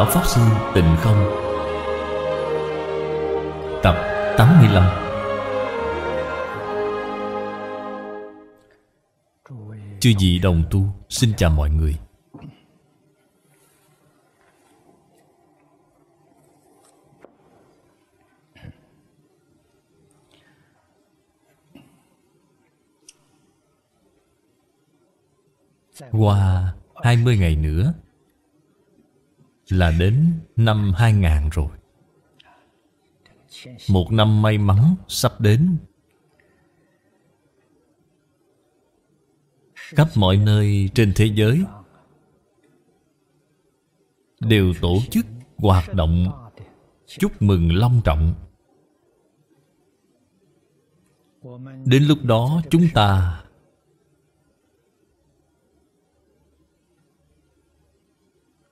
Lão Pháp Sư Tịnh Không Tập 85 Chư vị đồng tu Xin chào mọi người Qua wow, 20 ngày nữa là đến năm 2000 rồi. Một năm may mắn sắp đến. Khắp mọi nơi trên thế giới đều tổ chức hoạt động chúc mừng long trọng. Đến lúc đó chúng ta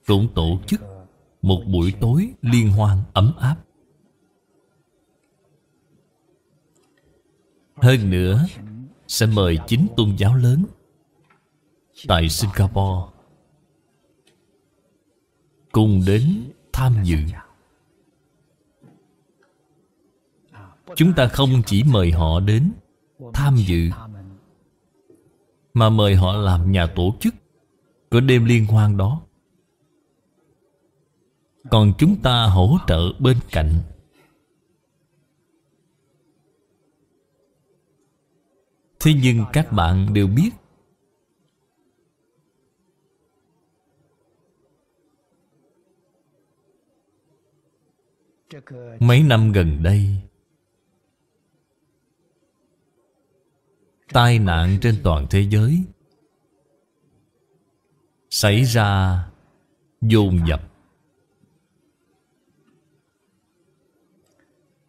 cũng tổ chức một buổi tối liên hoan ấm áp. Hơn nữa, sẽ mời chính tôn giáo lớn tại Singapore cùng đến tham dự. Chúng ta không chỉ mời họ đến tham dự mà mời họ làm nhà tổ chức của đêm liên hoan đó còn chúng ta hỗ trợ bên cạnh thế nhưng các bạn đều biết mấy năm gần đây tai nạn trên toàn thế giới xảy ra dồn dập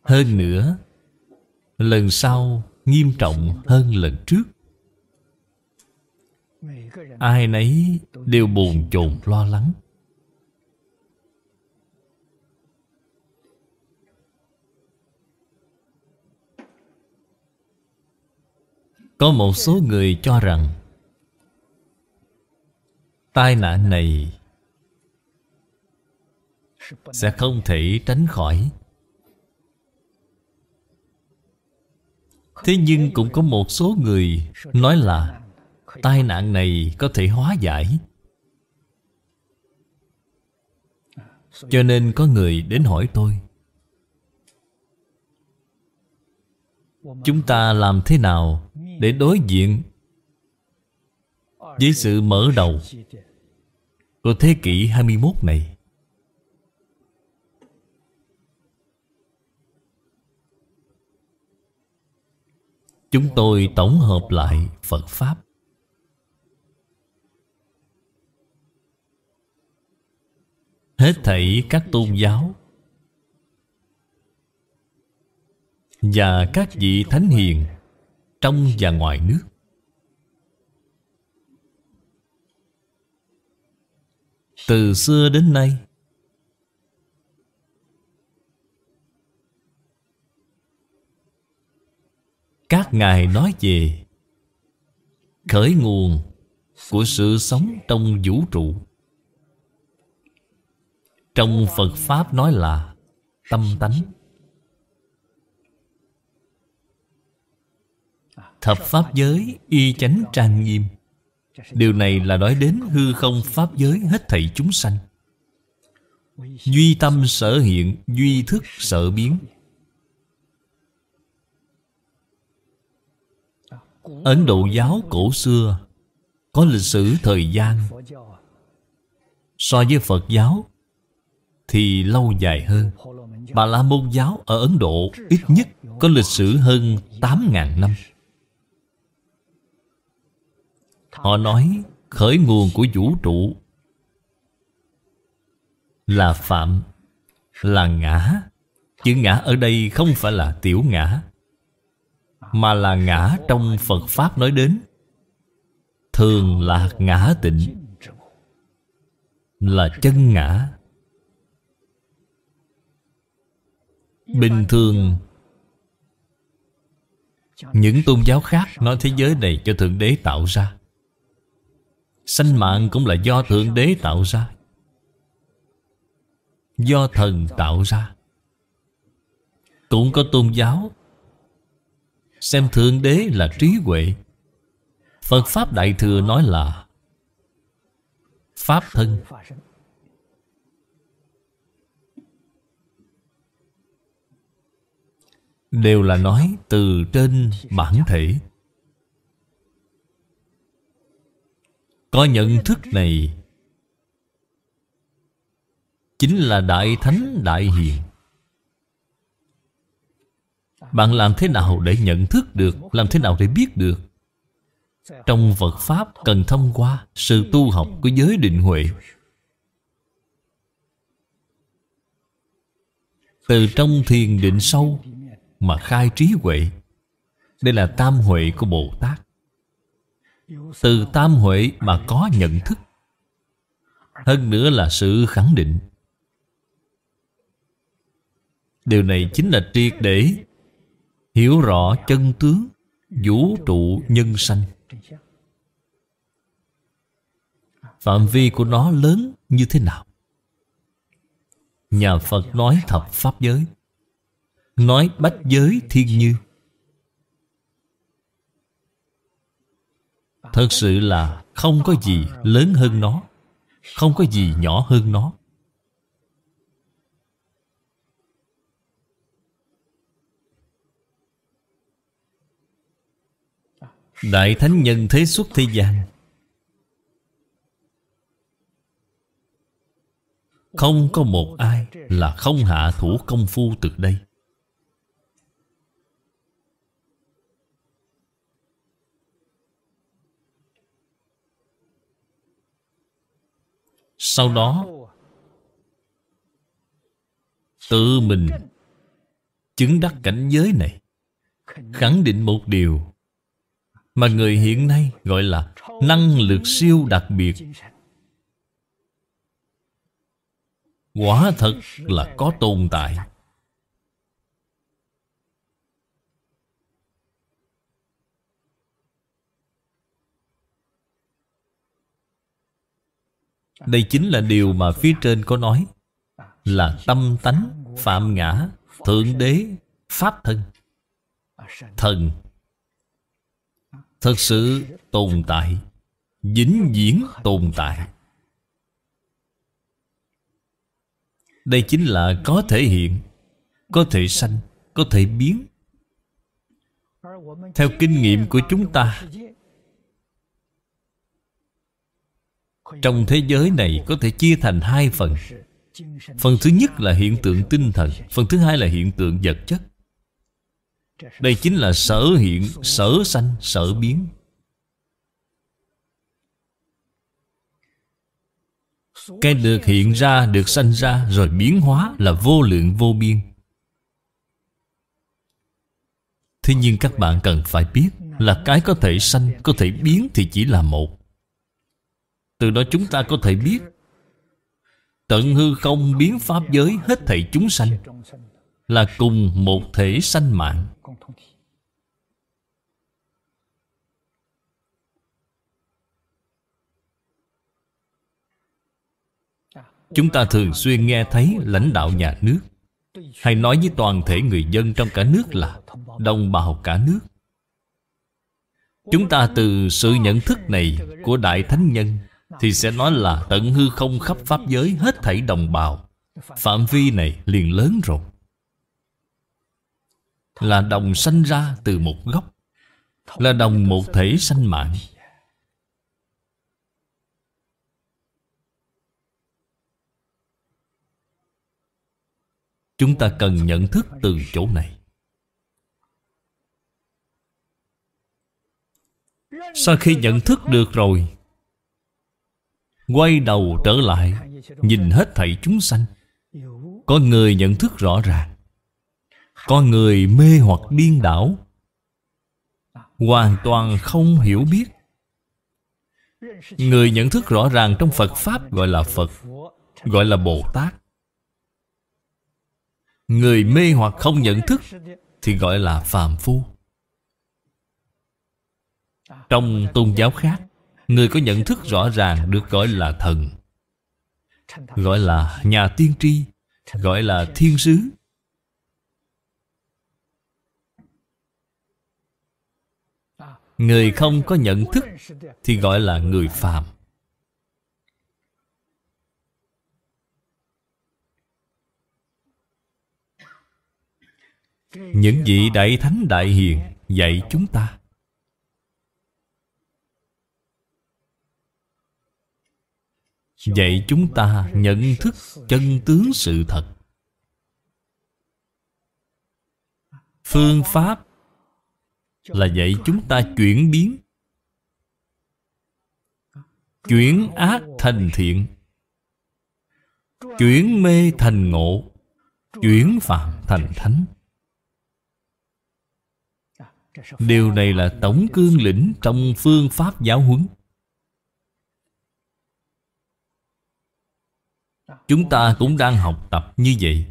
Hơn nữa Lần sau nghiêm trọng hơn lần trước Ai nấy đều buồn chồn lo lắng Có một số người cho rằng Tai nạn này Sẽ không thể tránh khỏi Thế nhưng cũng có một số người nói là tai nạn này có thể hóa giải Cho nên có người đến hỏi tôi Chúng ta làm thế nào để đối diện với sự mở đầu của thế kỷ 21 này? Chúng tôi tổng hợp lại Phật Pháp Hết thảy các tôn giáo Và các vị thánh hiền Trong và ngoài nước Từ xưa đến nay các ngài nói về khởi nguồn của sự sống trong vũ trụ trong phật pháp nói là tâm tánh thập pháp giới y chánh trang nghiêm điều này là nói đến hư không pháp giới hết thảy chúng sanh duy tâm sở hiện duy thức sở biến Ấn Độ giáo cổ xưa Có lịch sử thời gian So với Phật giáo Thì lâu dài hơn Bà La Môn giáo ở Ấn Độ Ít nhất có lịch sử hơn 8.000 năm Họ nói khởi nguồn của vũ trụ Là phạm Là ngã Chữ ngã ở đây không phải là tiểu ngã mà là ngã trong phật pháp nói đến thường là ngã tịnh là chân ngã bình thường những tôn giáo khác nói thế giới này cho thượng đế tạo ra sanh mạng cũng là do thượng đế tạo ra do thần tạo ra cũng có tôn giáo Xem Thượng Đế là trí huệ Phật Pháp Đại Thừa nói là Pháp thân Đều là nói từ trên bản thể Có nhận thức này Chính là Đại Thánh Đại Hiền bạn làm thế nào để nhận thức được Làm thế nào để biết được Trong Phật Pháp cần thông qua Sự tu học của giới định huệ Từ trong thiền định sâu Mà khai trí huệ Đây là tam huệ của Bồ Tát Từ tam huệ mà có nhận thức Hơn nữa là sự khẳng định Điều này chính là triệt để hiểu rõ chân tướng vũ trụ nhân sanh phạm vi của nó lớn như thế nào nhà phật nói thập pháp giới nói bách giới thiên như thật sự là không có gì lớn hơn nó không có gì nhỏ hơn nó Đại Thánh Nhân thế xuất thế gian Không có một ai là không hạ thủ công phu từ đây Sau đó Tự mình Chứng đắc cảnh giới này Khẳng định một điều mà người hiện nay gọi là Năng lực siêu đặc biệt Quả thật là có tồn tại Đây chính là điều mà phía trên có nói Là tâm tánh, phạm ngã, thượng đế, pháp thân Thần Thật sự tồn tại vĩnh viễn tồn tại Đây chính là có thể hiện Có thể sanh Có thể biến Theo kinh nghiệm của chúng ta Trong thế giới này có thể chia thành hai phần Phần thứ nhất là hiện tượng tinh thần Phần thứ hai là hiện tượng vật chất đây chính là sở hiện, sở sanh, sở biến Cái được hiện ra, được sanh ra Rồi biến hóa là vô lượng vô biên Thế nhưng các bạn cần phải biết Là cái có thể sanh, có thể biến thì chỉ là một Từ đó chúng ta có thể biết Tận hư không biến pháp giới hết thảy chúng sanh là cùng một thể sanh mạng chúng ta thường xuyên nghe thấy lãnh đạo nhà nước hay nói với toàn thể người dân trong cả nước là đồng bào cả nước chúng ta từ sự nhận thức này của đại thánh nhân thì sẽ nói là tận hư không khắp pháp giới hết thảy đồng bào phạm vi này liền lớn rồi là đồng sanh ra từ một gốc là đồng một thể sanh mạng chúng ta cần nhận thức từ chỗ này sau khi nhận thức được rồi quay đầu trở lại nhìn hết thảy chúng sanh có người nhận thức rõ ràng con người mê hoặc điên đảo hoàn toàn không hiểu biết người nhận thức rõ ràng trong phật pháp gọi là phật gọi là bồ tát người mê hoặc không nhận thức thì gọi là phàm phu trong tôn giáo khác người có nhận thức rõ ràng được gọi là thần gọi là nhà tiên tri gọi là thiên sứ Người không có nhận thức Thì gọi là người phàm Những vị Đại Thánh Đại Hiền dạy chúng ta Dạy chúng ta nhận thức chân tướng sự thật Phương pháp là dạy chúng ta chuyển biến Chuyển ác thành thiện Chuyển mê thành ngộ Chuyển phạm thành thánh Điều này là tổng cương lĩnh trong phương pháp giáo huấn Chúng ta cũng đang học tập như vậy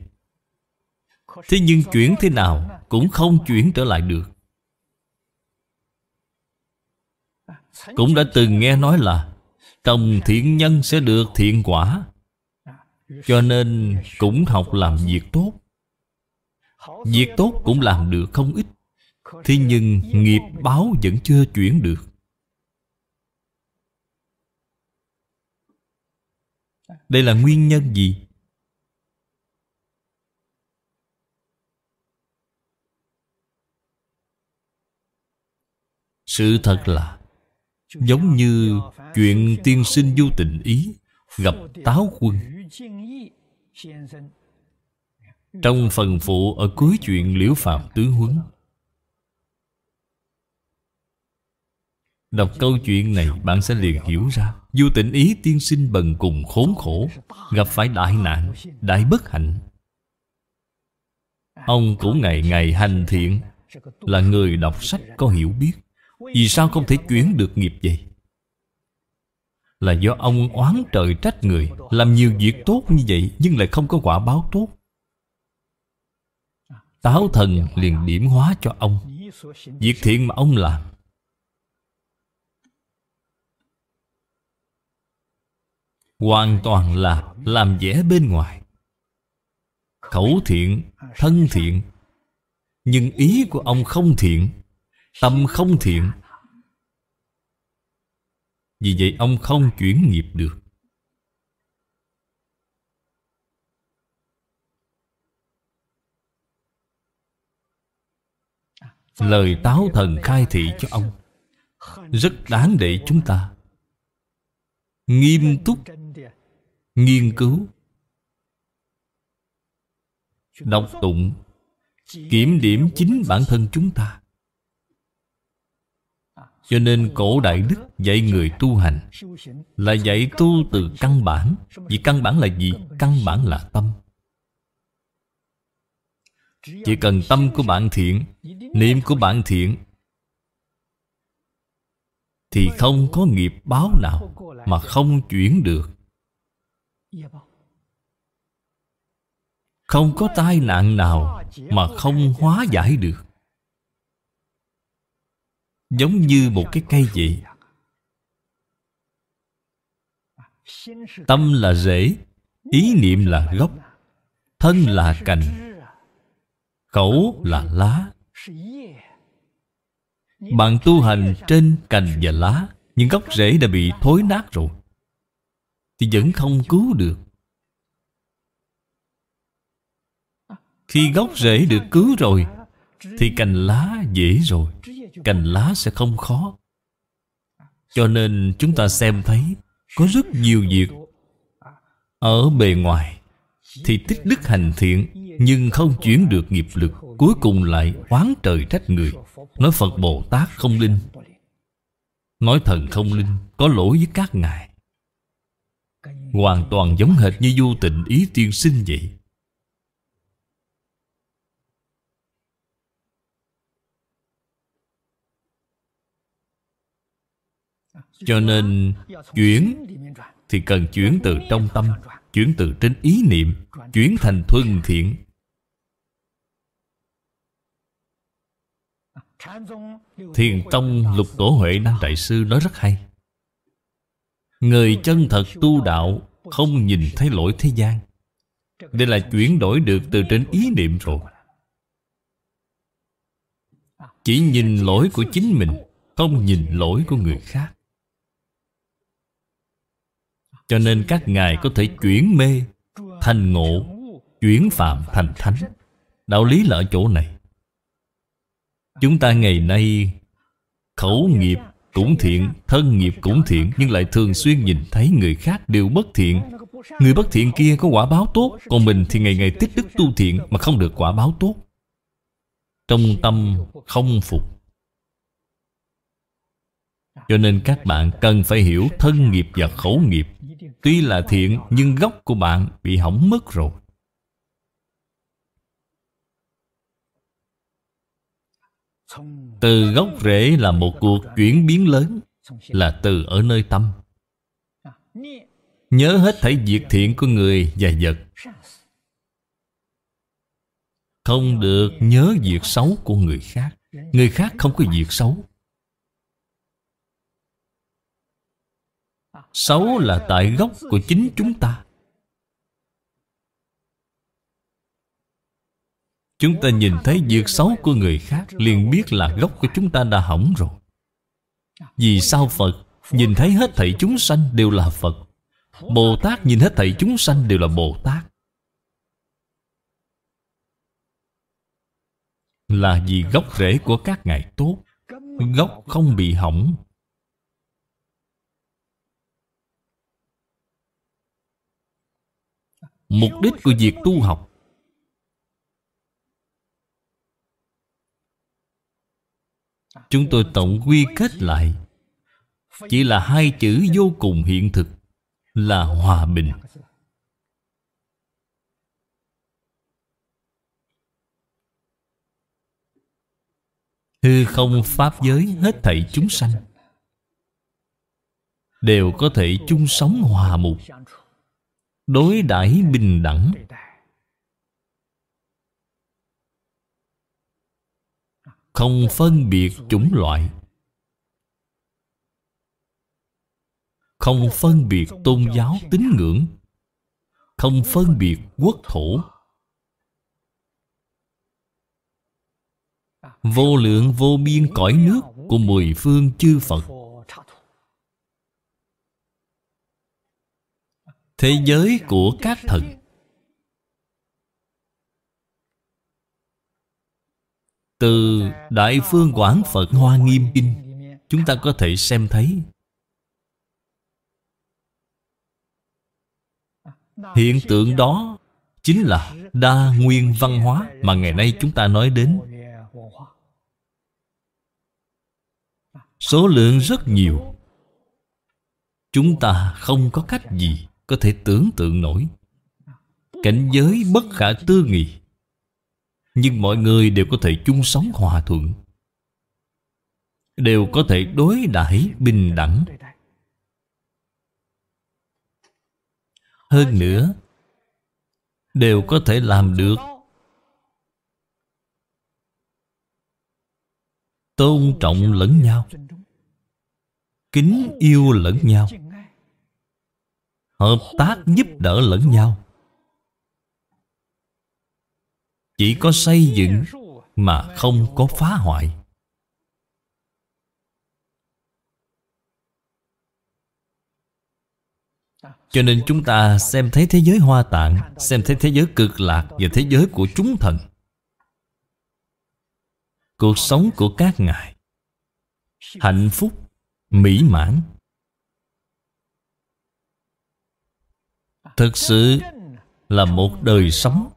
Thế nhưng chuyển thế nào cũng không chuyển trở lại được Cũng đã từng nghe nói là Trồng thiện nhân sẽ được thiện quả Cho nên cũng học làm việc tốt Việc tốt cũng làm được không ít Thế nhưng nghiệp báo vẫn chưa chuyển được Đây là nguyên nhân gì? Sự thật là Giống như chuyện tiên sinh du tình ý Gặp táo quân Trong phần phụ ở cuối chuyện Liễu Phạm Tứ Huấn Đọc câu chuyện này bạn sẽ liền hiểu ra du tình ý tiên sinh bần cùng khốn khổ Gặp phải đại nạn, đại bất hạnh Ông cũng ngày ngày hành thiện Là người đọc sách có hiểu biết vì sao không thể chuyển được nghiệp vậy? Là do ông oán trời trách người Làm nhiều việc tốt như vậy Nhưng lại không có quả báo tốt Táo thần liền điểm hóa cho ông Việc thiện mà ông làm Hoàn toàn là làm vẻ bên ngoài Khẩu thiện, thân thiện Nhưng ý của ông không thiện Tâm không thiện Vì vậy ông không chuyển nghiệp được Lời táo thần khai thị cho ông Rất đáng để chúng ta Nghiêm túc Nghiên cứu Đọc tụng Kiểm điểm chính bản thân chúng ta cho nên cổ đại đức dạy người tu hành Là dạy tu từ căn bản Vì căn bản là gì? Căn bản là tâm Chỉ cần tâm của bạn thiện Niệm của bạn thiện Thì không có nghiệp báo nào Mà không chuyển được Không có tai nạn nào Mà không hóa giải được giống như một cái cây vậy tâm là rễ ý niệm là gốc thân là cành khẩu là lá bạn tu hành trên cành và lá nhưng gốc rễ đã bị thối nát rồi thì vẫn không cứu được khi gốc rễ được cứu rồi thì cành lá dễ rồi cành lá sẽ không khó Cho nên chúng ta xem thấy Có rất nhiều việc Ở bề ngoài Thì tích đức hành thiện Nhưng không chuyển được nghiệp lực Cuối cùng lại oán trời trách người Nói Phật Bồ Tát không linh Nói thần không linh Có lỗi với các ngài Hoàn toàn giống hệt như du tình ý tiên sinh vậy Cho nên chuyển thì cần chuyển từ trong tâm Chuyển từ trên ý niệm Chuyển thành thuần thiện Thiền Tông Lục Tổ Huệ năng Đại Sư nói rất hay Người chân thật tu đạo Không nhìn thấy lỗi thế gian Đây là chuyển đổi được từ trên ý niệm rồi Chỉ nhìn lỗi của chính mình Không nhìn lỗi của người khác cho nên các ngài có thể chuyển mê Thành ngộ Chuyển phạm thành thánh Đạo lý là ở chỗ này Chúng ta ngày nay Khẩu nghiệp cũng thiện Thân nghiệp cũng thiện Nhưng lại thường xuyên nhìn thấy người khác đều bất thiện Người bất thiện kia có quả báo tốt Còn mình thì ngày ngày tích đức tu thiện Mà không được quả báo tốt Trong tâm không phục Cho nên các bạn cần phải hiểu Thân nghiệp và khẩu nghiệp tuy là thiện nhưng gốc của bạn bị hỏng mất rồi từ gốc rễ là một cuộc chuyển biến lớn là từ ở nơi tâm nhớ hết thảy việc thiện của người và vật không được nhớ việc xấu của người khác người khác không có việc xấu Xấu là tại gốc của chính chúng ta Chúng ta nhìn thấy việc xấu của người khác liền biết là gốc của chúng ta đã hỏng rồi Vì sao Phật nhìn thấy hết thảy chúng sanh đều là Phật Bồ Tát nhìn hết thảy chúng sanh đều là Bồ Tát Là vì gốc rễ của các ngài tốt Gốc không bị hỏng Mục đích của việc tu học Chúng tôi tổng quy kết lại Chỉ là hai chữ vô cùng hiện thực Là hòa bình Hư không pháp giới hết thảy chúng sanh Đều có thể chung sống hòa mục đối đãi bình đẳng không phân biệt chủng loại không phân biệt tôn giáo tín ngưỡng không phân biệt quốc thổ vô lượng vô biên cõi nước của mười phương chư phật Thế giới của các thần Từ Đại Phương Quảng Phật Hoa Nghiêm Kinh Chúng ta có thể xem thấy Hiện tượng đó Chính là đa nguyên văn hóa Mà ngày nay chúng ta nói đến Số lượng rất nhiều Chúng ta không có cách gì có thể tưởng tượng nổi cảnh giới bất khả tư nghị nhưng mọi người đều có thể chung sống hòa thuận đều có thể đối đãi bình đẳng hơn nữa đều có thể làm được tôn trọng lẫn nhau kính yêu lẫn nhau hợp tác giúp đỡ lẫn nhau chỉ có xây dựng mà không có phá hoại cho nên chúng ta xem thấy thế giới hoa tạng xem thấy thế giới cực lạc và thế giới của chúng thần cuộc sống của các ngài hạnh phúc mỹ mãn thực sự là một đời sống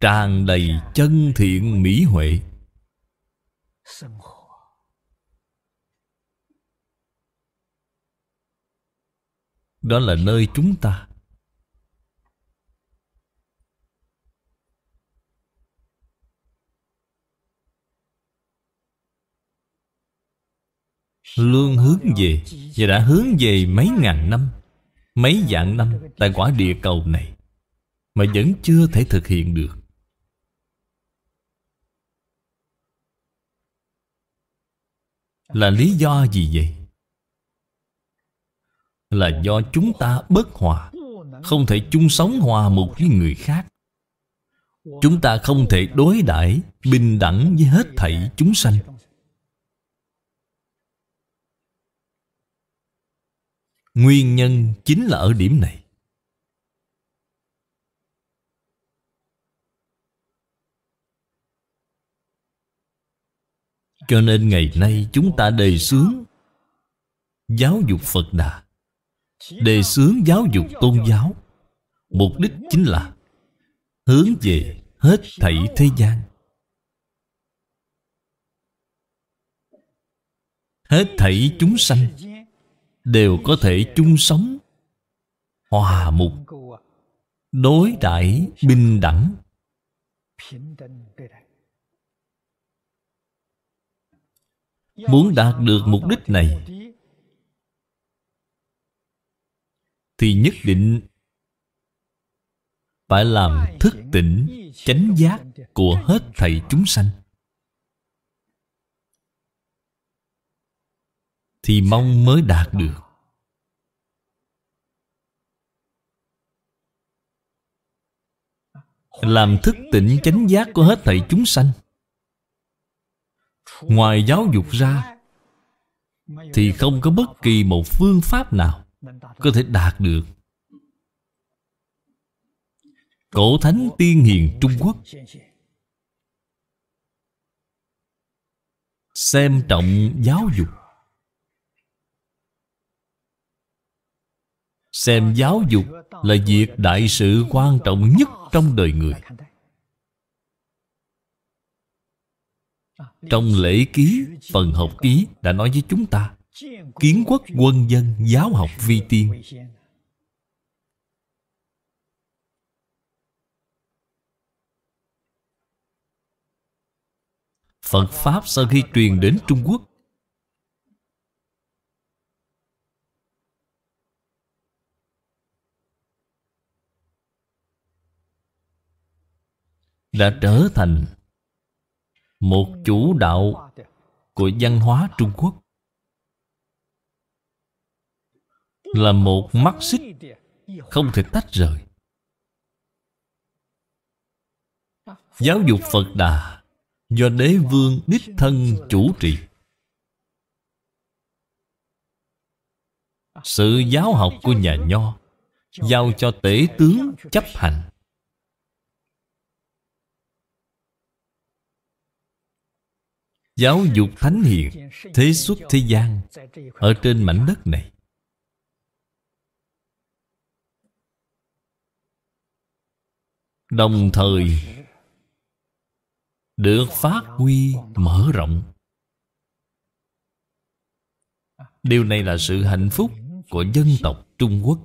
tràn đầy chân thiện mỹ huệ đó là nơi chúng ta luôn hướng về và đã hướng về mấy ngàn năm Mấy vạn năm tại quả địa cầu này Mà vẫn chưa thể thực hiện được Là lý do gì vậy? Là do chúng ta bất hòa Không thể chung sống hòa một với người khác Chúng ta không thể đối đãi bình đẳng với hết thảy chúng sanh Nguyên nhân chính là ở điểm này. Cho nên ngày nay chúng ta đề xướng giáo dục Phật Đà, đề xướng giáo dục tôn giáo. Mục đích chính là hướng về hết thảy thế gian. Hết thảy chúng sanh đều có thể chung sống hòa mục đối đãi bình đẳng muốn đạt được mục đích này thì nhất định phải làm thức tỉnh chánh giác của hết thầy chúng sanh thì mong mới đạt được làm thức tỉnh chánh giác của hết thảy chúng sanh ngoài giáo dục ra thì không có bất kỳ một phương pháp nào có thể đạt được cổ thánh tiên hiền trung quốc xem trọng giáo dục xem giáo dục là việc đại sự quan trọng nhất trong đời người trong lễ ký phần học ký đã nói với chúng ta kiến quốc quân dân giáo học vi tiên Phật Pháp sau khi truyền đến Trung Quốc đã trở thành một chủ đạo của văn hóa Trung Quốc là một mắt xích không thể tách rời giáo dục Phật Đà do đế vương đích thân chủ trì sự giáo học của nhà nho giao cho tể tướng chấp hành Giáo dục thánh hiền Thế xuất thế gian Ở trên mảnh đất này Đồng thời Được phát huy mở rộng Điều này là sự hạnh phúc của dân tộc Trung Quốc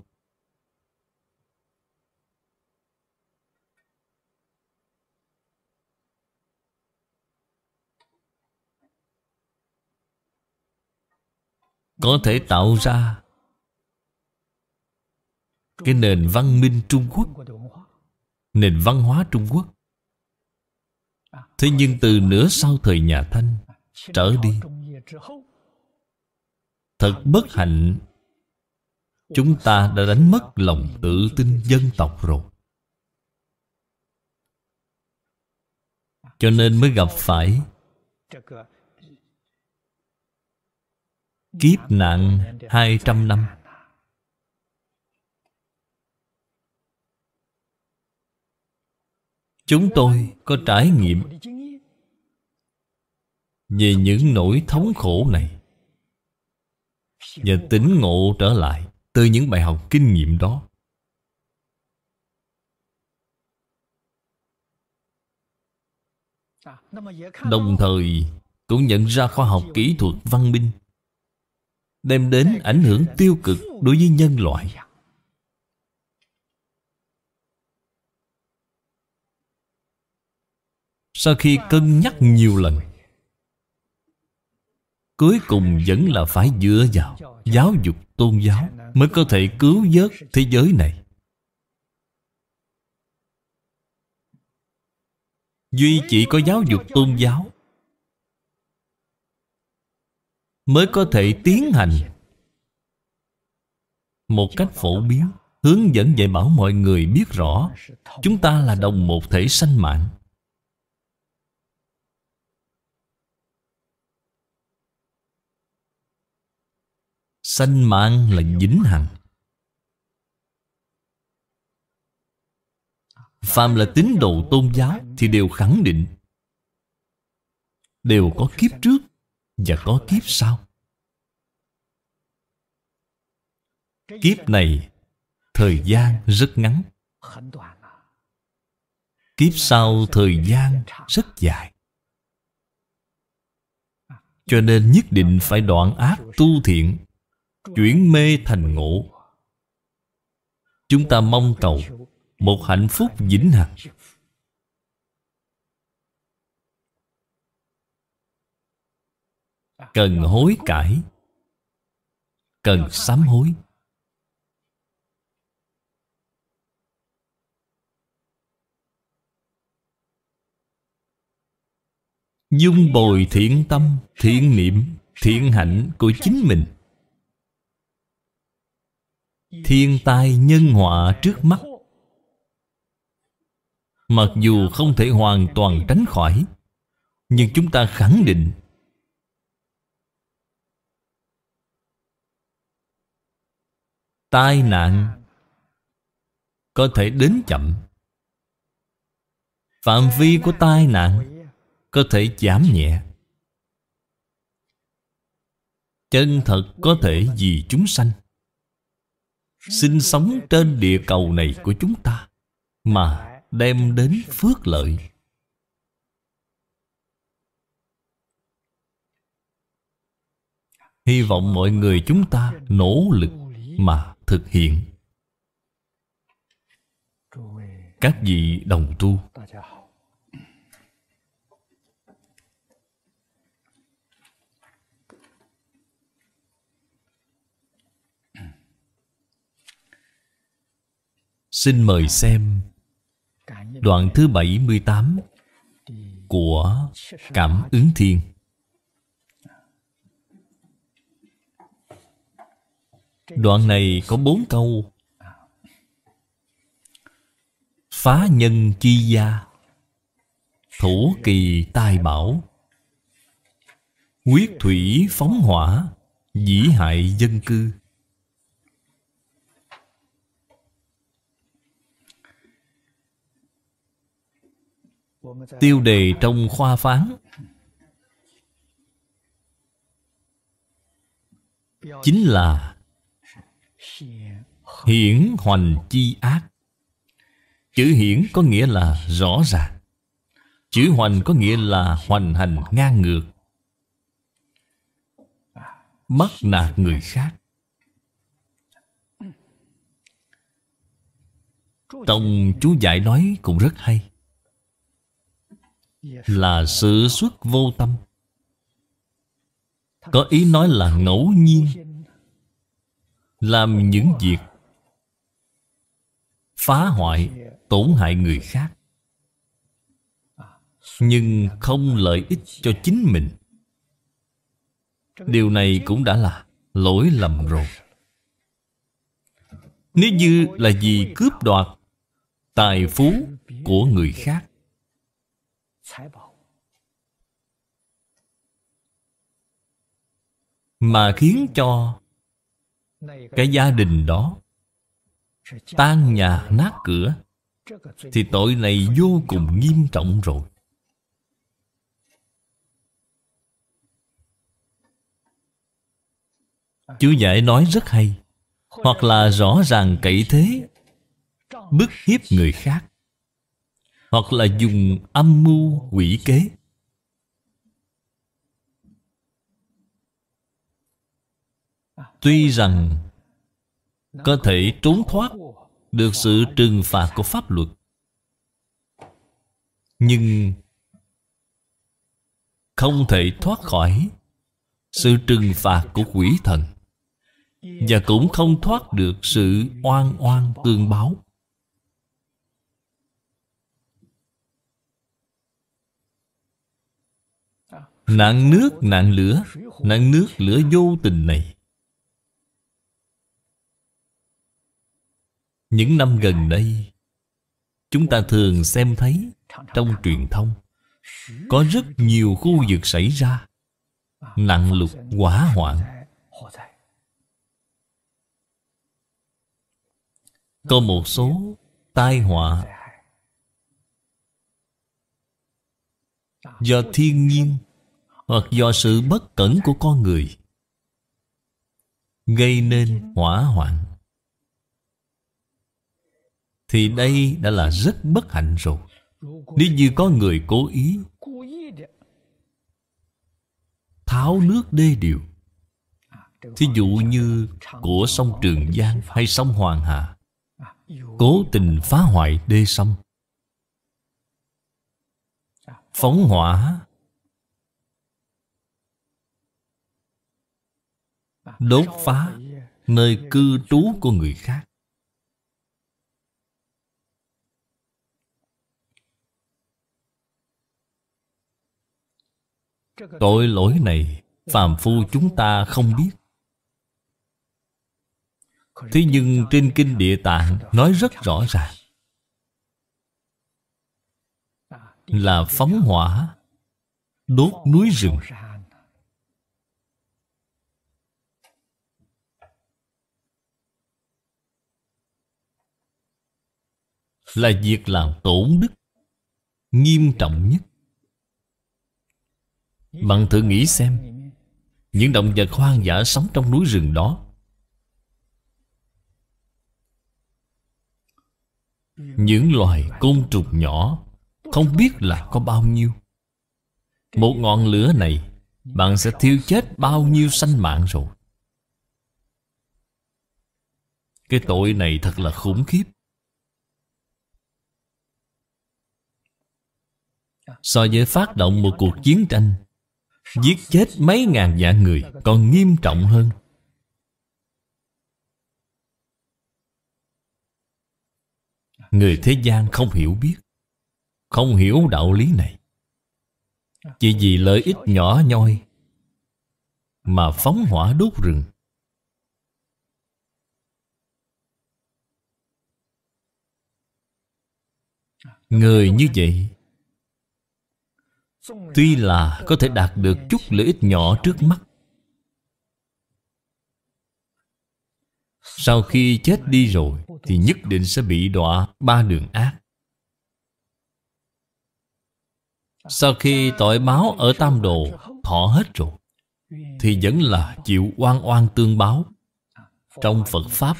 có thể tạo ra cái nền văn minh Trung Quốc nền văn hóa Trung Quốc thế nhưng từ nửa sau thời nhà Thanh trở đi thật bất hạnh chúng ta đã đánh mất lòng tự tin dân tộc rồi cho nên mới gặp phải Kiếp nạn 200 năm Chúng tôi có trải nghiệm Về những nỗi thống khổ này Và tỉnh ngộ trở lại Từ những bài học kinh nghiệm đó Đồng thời cũng nhận ra khoa học kỹ thuật văn minh đem đến ảnh hưởng tiêu cực đối với nhân loại sau khi cân nhắc nhiều lần cuối cùng vẫn là phải dựa vào giáo dục tôn giáo mới có thể cứu vớt thế giới này duy chỉ có giáo dục tôn giáo mới có thể tiến hành một cách phổ biến hướng dẫn dạy bảo mọi người biết rõ chúng ta là đồng một thể sanh mạng sanh mạng là dính hằng phàm là tín đồ tôn giáo thì đều khẳng định đều có kiếp trước và có kiếp sau kiếp này thời gian rất ngắn kiếp sau thời gian rất dài cho nên nhất định phải đoạn ác tu thiện chuyển mê thành ngộ chúng ta mong cầu một hạnh phúc vĩnh hằng cần hối cải cần sám hối dung bồi thiện tâm thiện niệm thiện hạnh của chính mình thiên tai nhân họa trước mắt mặc dù không thể hoàn toàn tránh khỏi nhưng chúng ta khẳng định tai nạn có thể đến chậm phạm vi của tai nạn có thể giảm nhẹ chân thật có thể vì chúng sanh sinh sống trên địa cầu này của chúng ta mà đem đến phước lợi hy vọng mọi người chúng ta nỗ lực mà thực hiện các vị đồng tu xin mời xem đoạn thứ bảy mươi tám của Cảm ứng Thiên. Đoạn này có bốn câu Phá nhân chi gia Thủ kỳ tai bảo Quyết thủy phóng hỏa Dĩ hại dân cư Tiêu đề trong khoa phán Chính là Hiển hoành chi ác Chữ hiển có nghĩa là rõ ràng Chữ hoành có nghĩa là hoành hành ngang ngược Bắt nạt người khác Tông chú giải nói cũng rất hay Là sự xuất vô tâm Có ý nói là ngẫu nhiên làm những việc phá hoại, tổn hại người khác nhưng không lợi ích cho chính mình Điều này cũng đã là lỗi lầm rồi Nếu như là vì cướp đoạt tài phú của người khác Mà khiến cho cái gia đình đó tan nhà nát cửa thì tội này vô cùng nghiêm trọng rồi chú giải nói rất hay hoặc là rõ ràng cậy thế bức hiếp người khác hoặc là dùng âm mưu quỷ kế Tuy rằng Có thể trốn thoát Được sự trừng phạt của pháp luật Nhưng Không thể thoát khỏi Sự trừng phạt của quỷ thần Và cũng không thoát được sự oan oan tương báo Nạn nước, nạn lửa Nạn nước lửa vô tình này Những năm gần đây Chúng ta thường xem thấy Trong truyền thông Có rất nhiều khu vực xảy ra nặng lục hỏa hoạn Có một số tai họa Do thiên nhiên Hoặc do sự bất cẩn của con người Gây nên hỏa hoạn thì đây đã là rất bất hạnh rồi Nếu như có người cố ý Tháo nước đê điều Thí dụ như của sông Trường Giang hay sông Hoàng Hà Cố tình phá hoại đê sông Phóng hỏa Đốt phá nơi cư trú của người khác Tội lỗi này Phàm phu chúng ta không biết Thế nhưng trên Kinh Địa Tạng Nói rất rõ ràng Là phóng hỏa Đốt núi rừng Là việc làm tổn đức Nghiêm trọng nhất bạn thử nghĩ xem Những động vật hoang dã sống trong núi rừng đó Những loài côn trùng nhỏ Không biết là có bao nhiêu Một ngọn lửa này Bạn sẽ thiêu chết bao nhiêu sanh mạng rồi Cái tội này thật là khủng khiếp So với phát động một cuộc chiến tranh Giết chết mấy ngàn vạn người Còn nghiêm trọng hơn Người thế gian không hiểu biết Không hiểu đạo lý này Chỉ vì lợi ích nhỏ nhoi Mà phóng hỏa đốt rừng Người như vậy Tuy là có thể đạt được chút lợi ích nhỏ trước mắt Sau khi chết đi rồi Thì nhất định sẽ bị đọa ba đường ác Sau khi tội báo ở tam đồ Thọ hết rồi Thì vẫn là chịu oan oan tương báo Trong Phật Pháp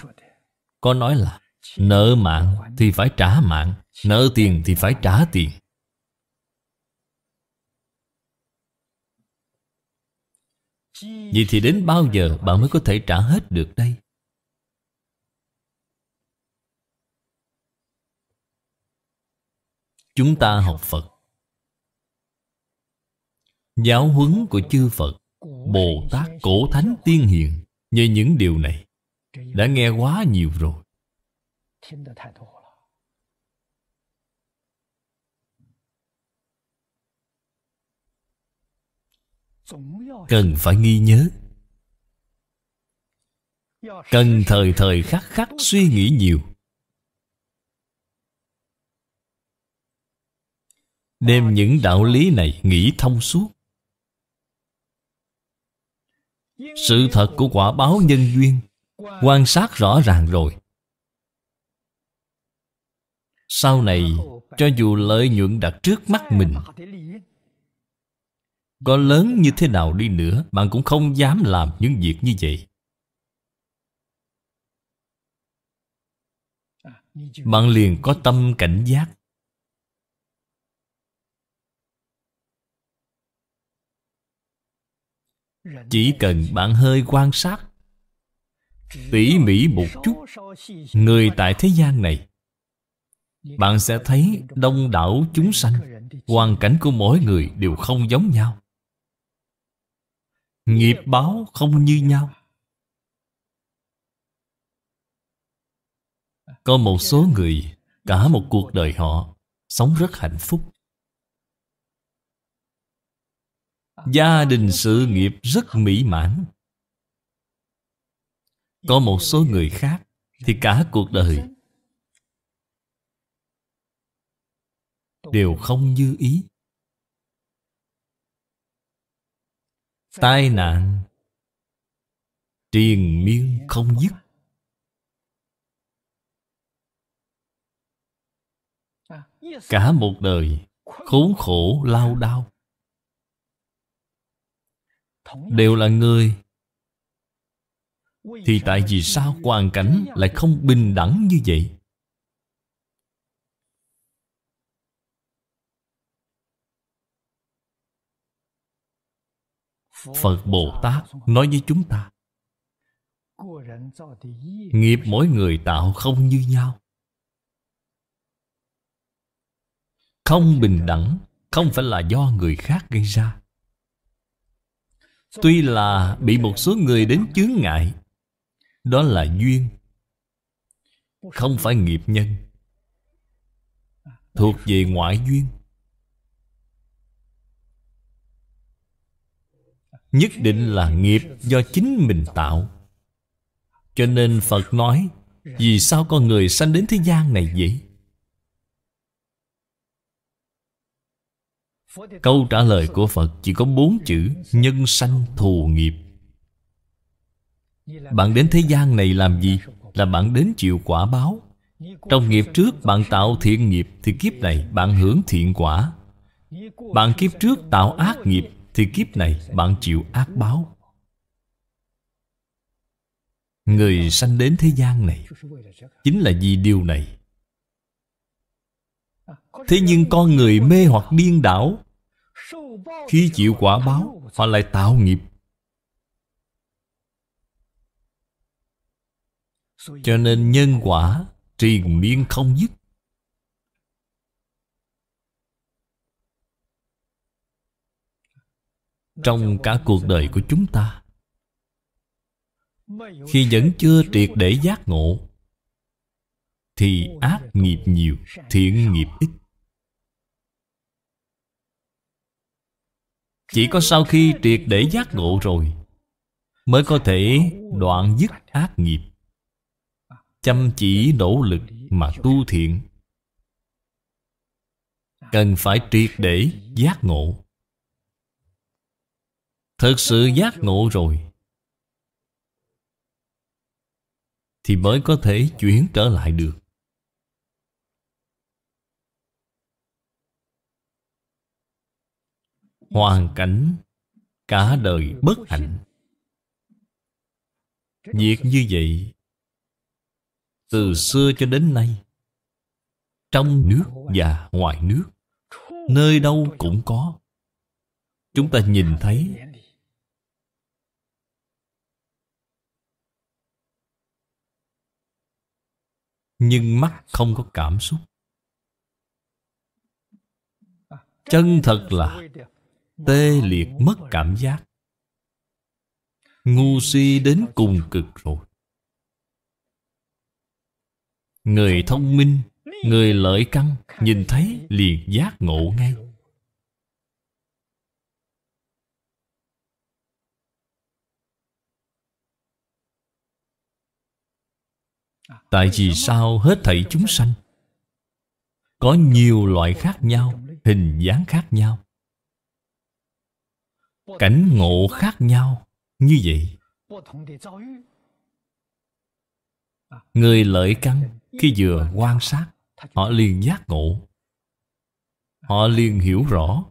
Có nói là Nợ mạng thì phải trả mạng Nợ tiền thì phải trả tiền Vậy thì đến bao giờ bạn mới có thể trả hết được đây? Chúng ta học Phật Giáo huấn của chư Phật Bồ Tát Cổ Thánh Tiên Hiền Như những điều này Đã nghe quá nhiều rồi cần phải ghi nhớ cần thời thời khắc khắc suy nghĩ nhiều đem những đạo lý này nghĩ thông suốt sự thật của quả báo nhân duyên quan sát rõ ràng rồi sau này cho dù lợi nhuận đặt trước mắt mình có lớn như thế nào đi nữa Bạn cũng không dám làm những việc như vậy Bạn liền có tâm cảnh giác Chỉ cần bạn hơi quan sát Tỉ mỉ một chút Người tại thế gian này Bạn sẽ thấy đông đảo chúng sanh Hoàn cảnh của mỗi người đều không giống nhau nghiệp báo không như nhau có một số người cả một cuộc đời họ sống rất hạnh phúc gia đình sự nghiệp rất mỹ mãn có một số người khác thì cả cuộc đời đều không như ý tai nạn triền miên không dứt cả một đời khốn khổ lao đao đều là người thì tại vì sao hoàn cảnh lại không bình đẳng như vậy phật bồ tát nói với chúng ta nghiệp mỗi người tạo không như nhau không bình đẳng không phải là do người khác gây ra tuy là bị một số người đến chướng ngại đó là duyên không phải nghiệp nhân thuộc về ngoại duyên Nhất định là nghiệp do chính mình tạo Cho nên Phật nói Vì sao con người sanh đến thế gian này vậy? Câu trả lời của Phật chỉ có bốn chữ Nhân sanh thù nghiệp Bạn đến thế gian này làm gì? Là bạn đến chịu quả báo Trong nghiệp trước bạn tạo thiện nghiệp Thì kiếp này bạn hưởng thiện quả Bạn kiếp trước tạo ác nghiệp thì kiếp này bạn chịu ác báo người sanh đến thế gian này chính là vì điều này thế nhưng con người mê hoặc điên đảo khi chịu quả báo họ lại tạo nghiệp cho nên nhân quả triền miên không dứt trong cả cuộc đời của chúng ta khi vẫn chưa triệt để giác ngộ thì ác nghiệp nhiều thiện nghiệp ít chỉ có sau khi triệt để giác ngộ rồi mới có thể đoạn dứt ác nghiệp chăm chỉ nỗ lực mà tu thiện cần phải triệt để giác ngộ Thật sự giác ngộ rồi Thì mới có thể chuyển trở lại được Hoàn cảnh Cả đời bất hạnh Việc như vậy Từ xưa cho đến nay Trong nước và ngoài nước Nơi đâu cũng có Chúng ta nhìn thấy nhưng mắt không có cảm xúc chân thật là tê liệt mất cảm giác ngu si đến cùng cực rồi người thông minh người lợi căng nhìn thấy liền giác ngộ ngay À, tại vì sao hết thảy chúng sanh có nhiều loại khác nhau hình dáng khác nhau cảnh ngộ khác nhau như vậy người lợi căn khi vừa quan sát họ liền giác ngộ họ liền hiểu rõ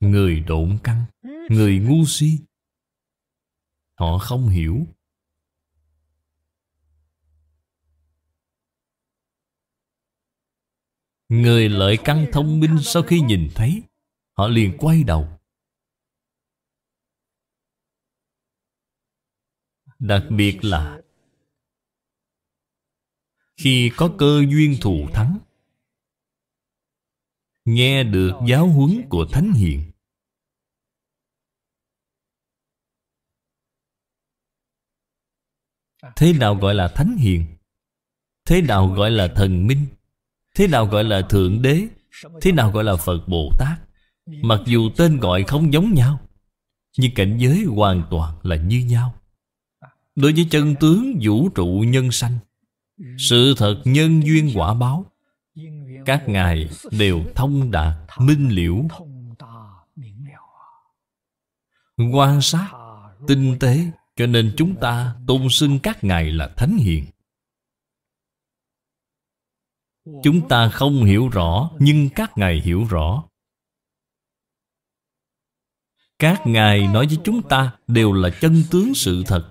người độn căng người ngu si họ không hiểu người lợi căng thông minh sau khi nhìn thấy họ liền quay đầu đặc biệt là khi có cơ duyên thù thắng nghe được giáo huấn của thánh hiền À, Thế nào gọi là thánh hiền? Thế nào gọi là thần minh? Thế nào gọi là thượng đế? Thế nào gọi là Phật Bồ Tát? Mặc dù tên gọi không giống nhau Nhưng cảnh giới hoàn toàn là như nhau Đối với chân tướng vũ trụ nhân sanh Sự thật nhân duyên quả báo Các ngài đều thông đạt, minh liễu Quan sát, tinh tế cho nên chúng ta tôn xưng các ngài là Thánh Hiền Chúng ta không hiểu rõ Nhưng các ngài hiểu rõ Các ngài nói với chúng ta Đều là chân tướng sự thật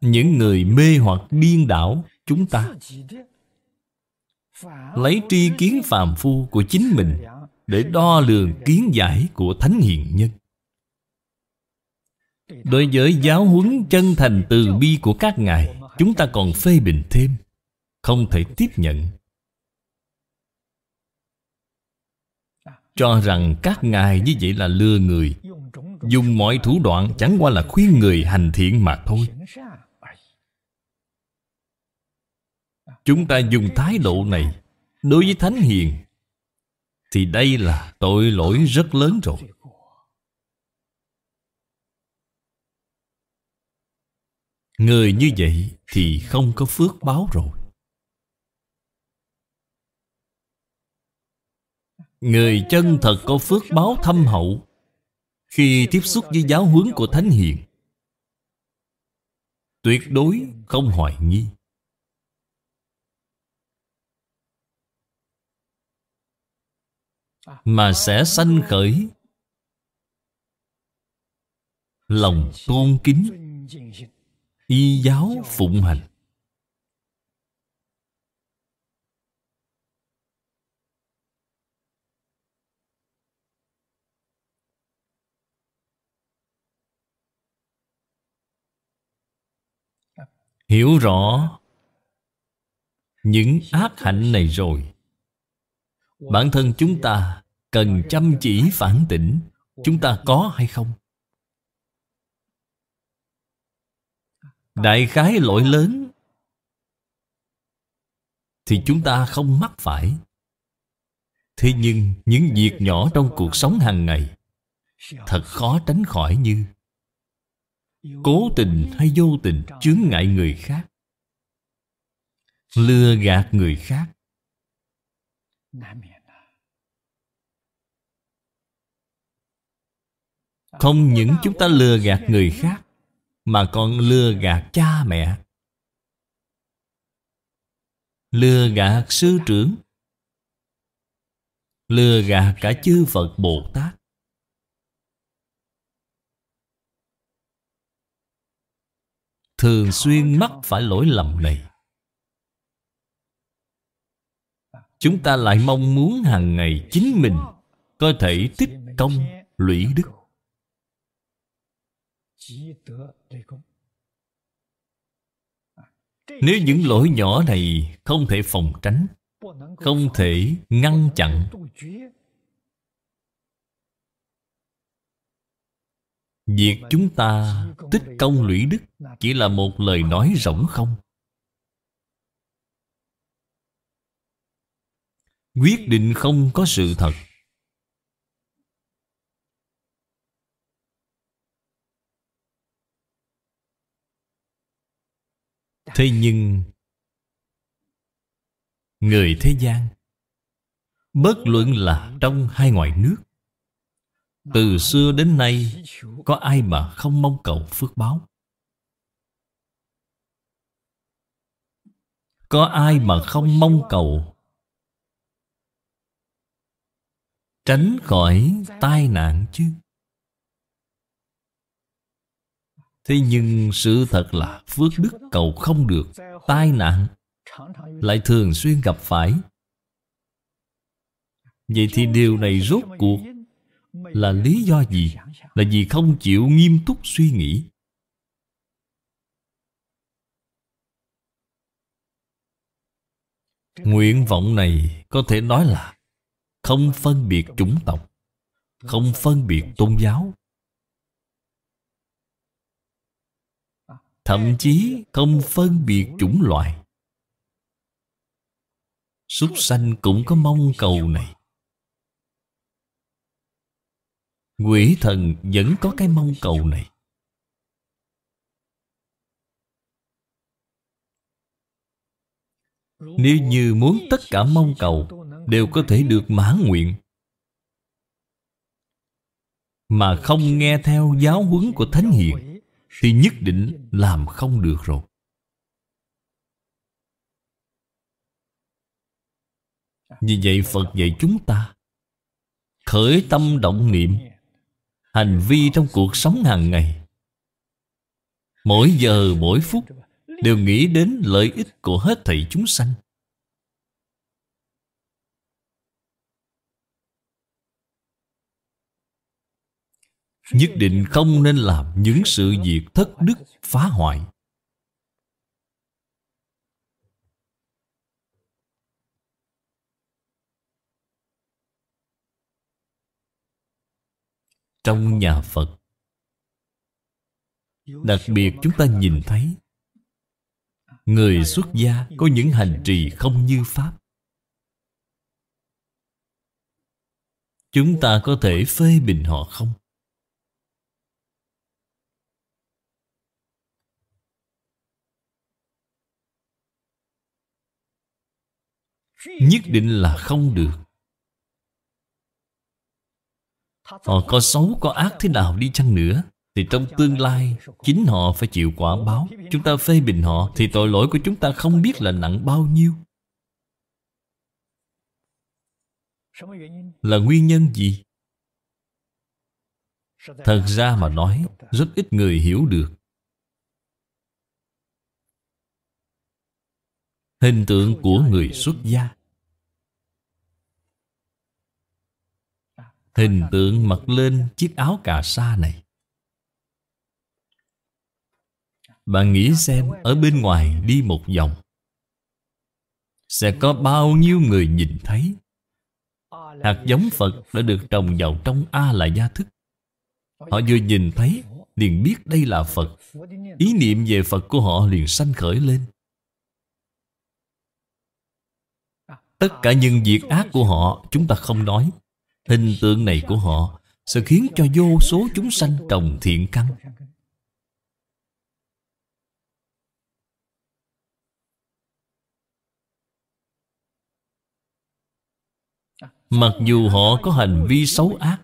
Những người mê hoặc điên đảo Chúng ta Lấy tri kiến phàm phu của chính mình để đo lường kiến giải của thánh hiền nhân đối với giáo huấn chân thành từ bi của các ngài chúng ta còn phê bình thêm không thể tiếp nhận cho rằng các ngài như vậy là lừa người dùng mọi thủ đoạn chẳng qua là khuyên người hành thiện mà thôi chúng ta dùng thái độ này đối với thánh hiền thì đây là tội lỗi rất lớn rồi Người như vậy thì không có phước báo rồi Người chân thật có phước báo thâm hậu Khi tiếp xúc với giáo huấn của Thánh Hiền Tuyệt đối không hoài nghi mà sẽ sanh khởi lòng tôn kính y giáo phụng hành hiểu rõ những ác hạnh này rồi bản thân chúng ta cần chăm chỉ phản tỉnh chúng ta có hay không đại khái lỗi lớn thì chúng ta không mắc phải thế nhưng những việc nhỏ trong cuộc sống hàng ngày thật khó tránh khỏi như cố tình hay vô tình chướng ngại người khác lừa gạt người khác Không những chúng ta lừa gạt người khác Mà còn lừa gạt cha mẹ Lừa gạt sư trưởng Lừa gạt cả chư Phật Bồ Tát Thường xuyên mắc phải lỗi lầm này Chúng ta lại mong muốn hàng ngày chính mình Có thể tích công lũy đức À, Nếu những lỗi nhỏ này không thể phòng tránh Không thể ngăn chặn Việc chúng ta tích công lũy đức Chỉ là một lời nói rỗng không Quyết định không có sự thật thế nhưng người thế gian bất luận là trong hai ngoài nước từ xưa đến nay có ai mà không mong cầu phước báo có ai mà không mong cầu tránh khỏi tai nạn chứ Thế nhưng sự thật là phước đức cầu không được Tai nạn lại thường xuyên gặp phải Vậy thì điều này rốt cuộc là lý do gì? Là vì không chịu nghiêm túc suy nghĩ Nguyện vọng này có thể nói là Không phân biệt chủng tộc Không phân biệt tôn giáo Thậm chí không phân biệt chủng loại Súc sanh cũng có mong cầu này Quỷ thần vẫn có cái mong cầu này Nếu như muốn tất cả mong cầu Đều có thể được mãn nguyện Mà không nghe theo giáo huấn của Thánh Hiền thì nhất định làm không được rồi vì vậy phật dạy chúng ta khởi tâm động niệm hành vi trong cuộc sống hàng ngày mỗi giờ mỗi phút đều nghĩ đến lợi ích của hết thảy chúng sanh Nhất định không nên làm những sự việc thất đức phá hoại Trong nhà Phật Đặc biệt chúng ta nhìn thấy Người xuất gia có những hành trì không như Pháp Chúng ta có thể phê bình họ không? nhất định là không được họ có xấu có ác thế nào đi chăng nữa thì trong tương lai chính họ phải chịu quả báo chúng ta phê bình họ thì tội lỗi của chúng ta không biết là nặng bao nhiêu là nguyên nhân gì thật ra mà nói rất ít người hiểu được hình tượng của người xuất gia hình tượng mặc lên chiếc áo cà sa này bạn nghĩ xem ở bên ngoài đi một vòng sẽ có bao nhiêu người nhìn thấy hạt giống phật đã được trồng vào trong a là gia thức họ vừa nhìn thấy liền biết đây là phật ý niệm về phật của họ liền sanh khởi lên Tất cả những việc ác của họ chúng ta không nói Hình tượng này của họ Sẽ khiến cho vô số chúng sanh trồng thiện căn Mặc dù họ có hành vi xấu ác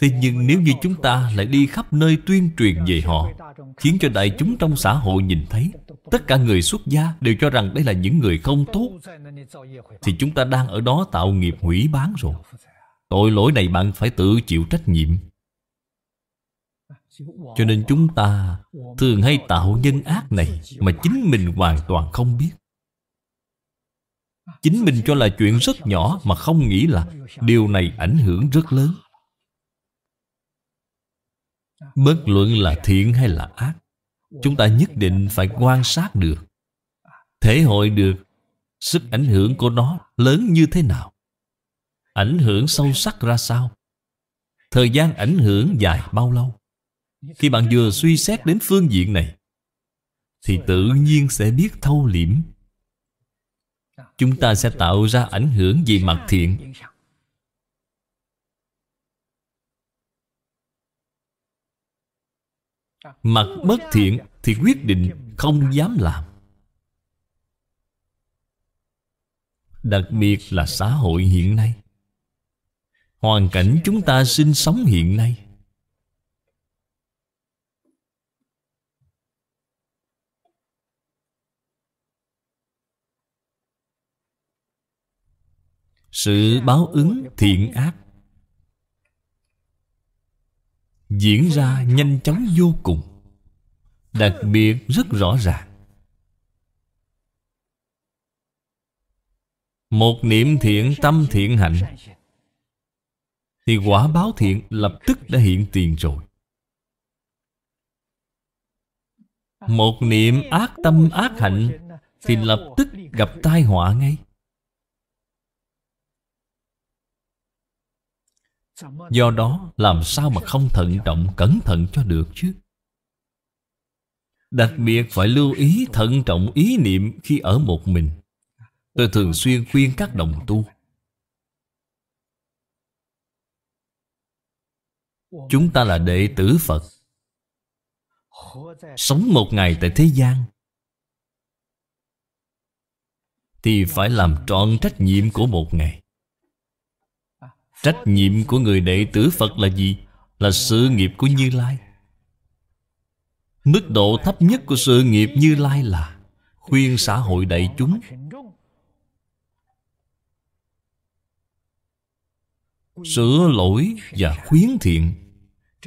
Thế nhưng nếu như chúng ta lại đi khắp nơi tuyên truyền về họ Khiến cho đại chúng trong xã hội nhìn thấy Tất cả người xuất gia đều cho rằng đây là những người không tốt Thì chúng ta đang ở đó tạo nghiệp hủy bán rồi Tội lỗi này bạn phải tự chịu trách nhiệm Cho nên chúng ta thường hay tạo nhân ác này Mà chính mình hoàn toàn không biết Chính mình cho là chuyện rất nhỏ Mà không nghĩ là điều này ảnh hưởng rất lớn bất luận là thiện hay là ác chúng ta nhất định phải quan sát được thể hội được sức ảnh hưởng của nó lớn như thế nào ảnh hưởng sâu sắc ra sao thời gian ảnh hưởng dài bao lâu khi bạn vừa suy xét đến phương diện này thì tự nhiên sẽ biết thâu liễm chúng ta sẽ tạo ra ảnh hưởng về mặt thiện Mặt bất thiện thì quyết định không dám làm Đặc biệt là xã hội hiện nay Hoàn cảnh chúng ta sinh sống hiện nay Sự báo ứng thiện ác diễn ra nhanh chóng vô cùng đặc biệt rất rõ ràng một niệm thiện tâm thiện hạnh thì quả báo thiện lập tức đã hiện tiền rồi một niệm ác tâm ác hạnh thì lập tức gặp tai họa ngay do đó làm sao mà không thận trọng cẩn thận cho được chứ đặc biệt phải lưu ý thận trọng ý niệm khi ở một mình tôi thường xuyên khuyên các đồng tu chúng ta là đệ tử phật sống một ngày tại thế gian thì phải làm trọn trách nhiệm của một ngày Trách nhiệm của người đệ tử Phật là gì? Là sự nghiệp của Như Lai Mức độ thấp nhất của sự nghiệp Như Lai là Khuyên xã hội đại chúng Sửa lỗi và khuyến thiện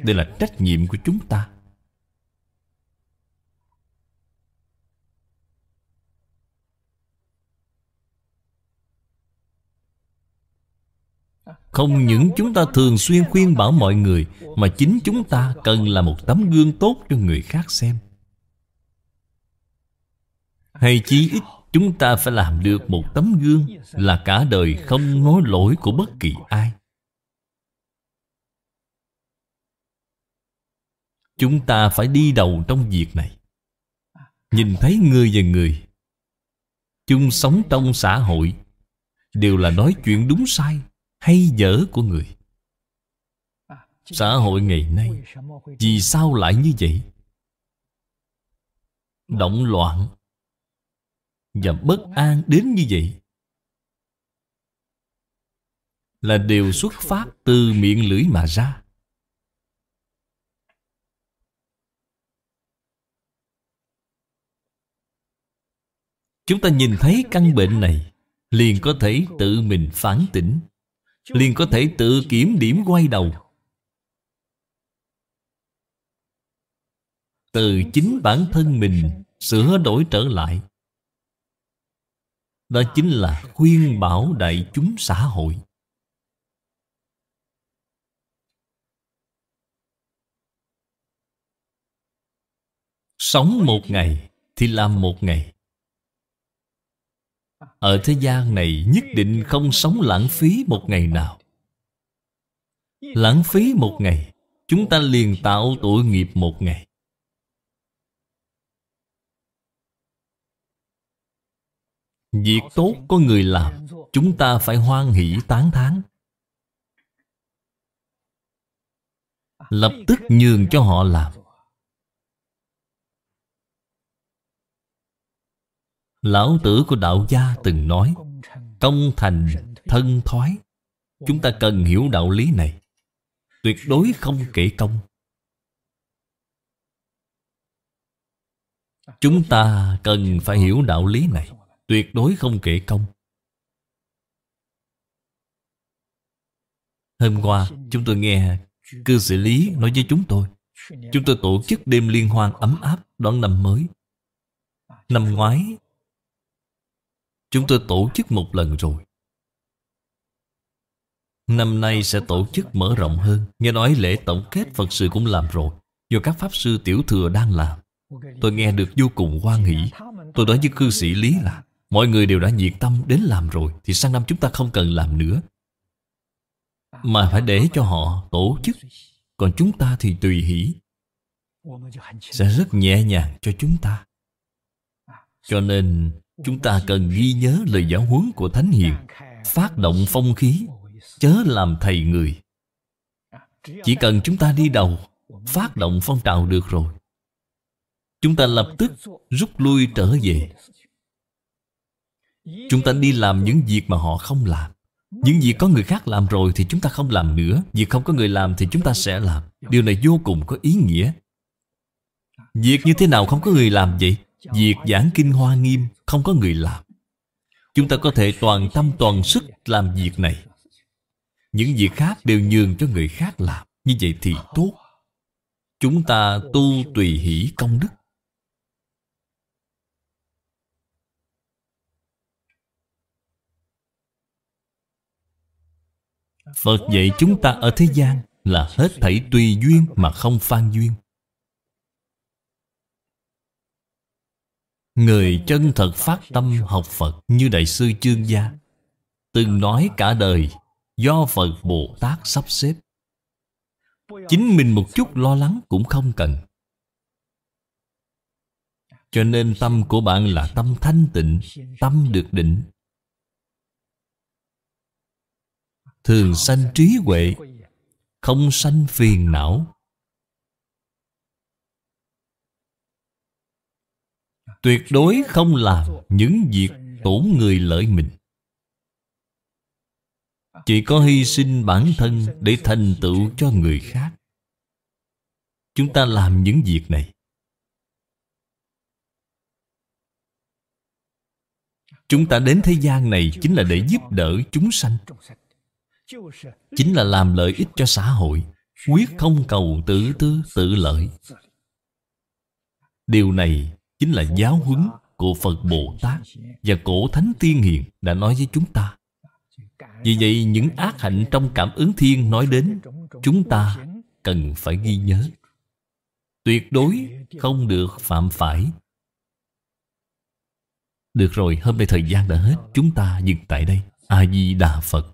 Đây là trách nhiệm của chúng ta Không những chúng ta thường xuyên khuyên bảo mọi người Mà chính chúng ta cần là một tấm gương tốt cho người khác xem Hay chí ít chúng ta phải làm được một tấm gương Là cả đời không nói lỗi của bất kỳ ai Chúng ta phải đi đầu trong việc này Nhìn thấy người và người Chung sống trong xã hội Đều là nói chuyện đúng sai hay dở của người xã hội ngày nay vì sao lại như vậy động loạn và bất an đến như vậy là đều xuất phát từ miệng lưỡi mà ra chúng ta nhìn thấy căn bệnh này liền có thể tự mình phản tỉnh liền có thể tự kiểm điểm quay đầu từ chính bản thân mình sửa đổi trở lại đó chính là khuyên bảo đại chúng xã hội sống một ngày thì làm một ngày ở thế gian này nhất định không sống lãng phí một ngày nào Lãng phí một ngày Chúng ta liền tạo tội nghiệp một ngày Việc tốt có người làm Chúng ta phải hoan hỷ tán thán Lập tức nhường cho họ làm Lão tử của đạo gia từng nói Công thành thân thoái Chúng ta cần hiểu đạo lý này Tuyệt đối không kể công Chúng ta cần phải hiểu đạo lý này Tuyệt đối không kể công Hôm qua chúng tôi nghe Cư sĩ Lý nói với chúng tôi Chúng tôi tổ chức đêm liên hoan ấm áp đón năm mới Năm ngoái Chúng tôi tổ chức một lần rồi Năm nay sẽ tổ chức mở rộng hơn Nghe nói lễ tổng kết Phật sự cũng làm rồi Do các Pháp sư tiểu thừa đang làm Tôi nghe được vô cùng hoan hỷ Tôi nói với cư sĩ Lý là Mọi người đều đã nhiệt tâm đến làm rồi Thì sang năm chúng ta không cần làm nữa Mà phải để cho họ tổ chức Còn chúng ta thì tùy hỷ Sẽ rất nhẹ nhàng cho chúng ta Cho nên Chúng ta cần ghi nhớ lời giáo huấn của Thánh Hiền Phát động phong khí Chớ làm thầy người Chỉ cần chúng ta đi đầu Phát động phong trào được rồi Chúng ta lập tức rút lui trở về Chúng ta đi làm những việc mà họ không làm Những việc có người khác làm rồi thì chúng ta không làm nữa Việc không có người làm thì chúng ta sẽ làm Điều này vô cùng có ý nghĩa Việc như thế nào không có người làm vậy Việc giảng kinh hoa nghiêm không có người làm Chúng ta có thể toàn tâm toàn sức làm việc này Những việc khác đều nhường cho người khác làm Như vậy thì ờ. tốt Chúng ta tu tùy hỷ công đức Phật dạy chúng ta ở thế gian là hết thảy tùy duyên mà không phan duyên. Người chân thật phát tâm học Phật như Đại sư Chương Gia Từng nói cả đời do Phật Bồ Tát sắp xếp Chính mình một chút lo lắng cũng không cần Cho nên tâm của bạn là tâm thanh tịnh Tâm được định Thường sanh trí huệ Không sanh phiền não tuyệt đối không làm những việc tổn người lợi mình chỉ có hy sinh bản thân để thành tựu cho người khác chúng ta làm những việc này chúng ta đến thế gian này chính là để giúp đỡ chúng sanh chính là làm lợi ích cho xã hội quyết không cầu tự tư tự lợi điều này chính là giáo huấn của Phật Bồ Tát và cổ Thánh Tiên Hiền đã nói với chúng ta. Vì vậy, những ác hạnh trong cảm ứng thiên nói đến, chúng ta cần phải ghi nhớ. Tuyệt đối không được phạm phải. Được rồi, hôm nay thời gian đã hết, chúng ta dừng tại đây. A-di-đà Phật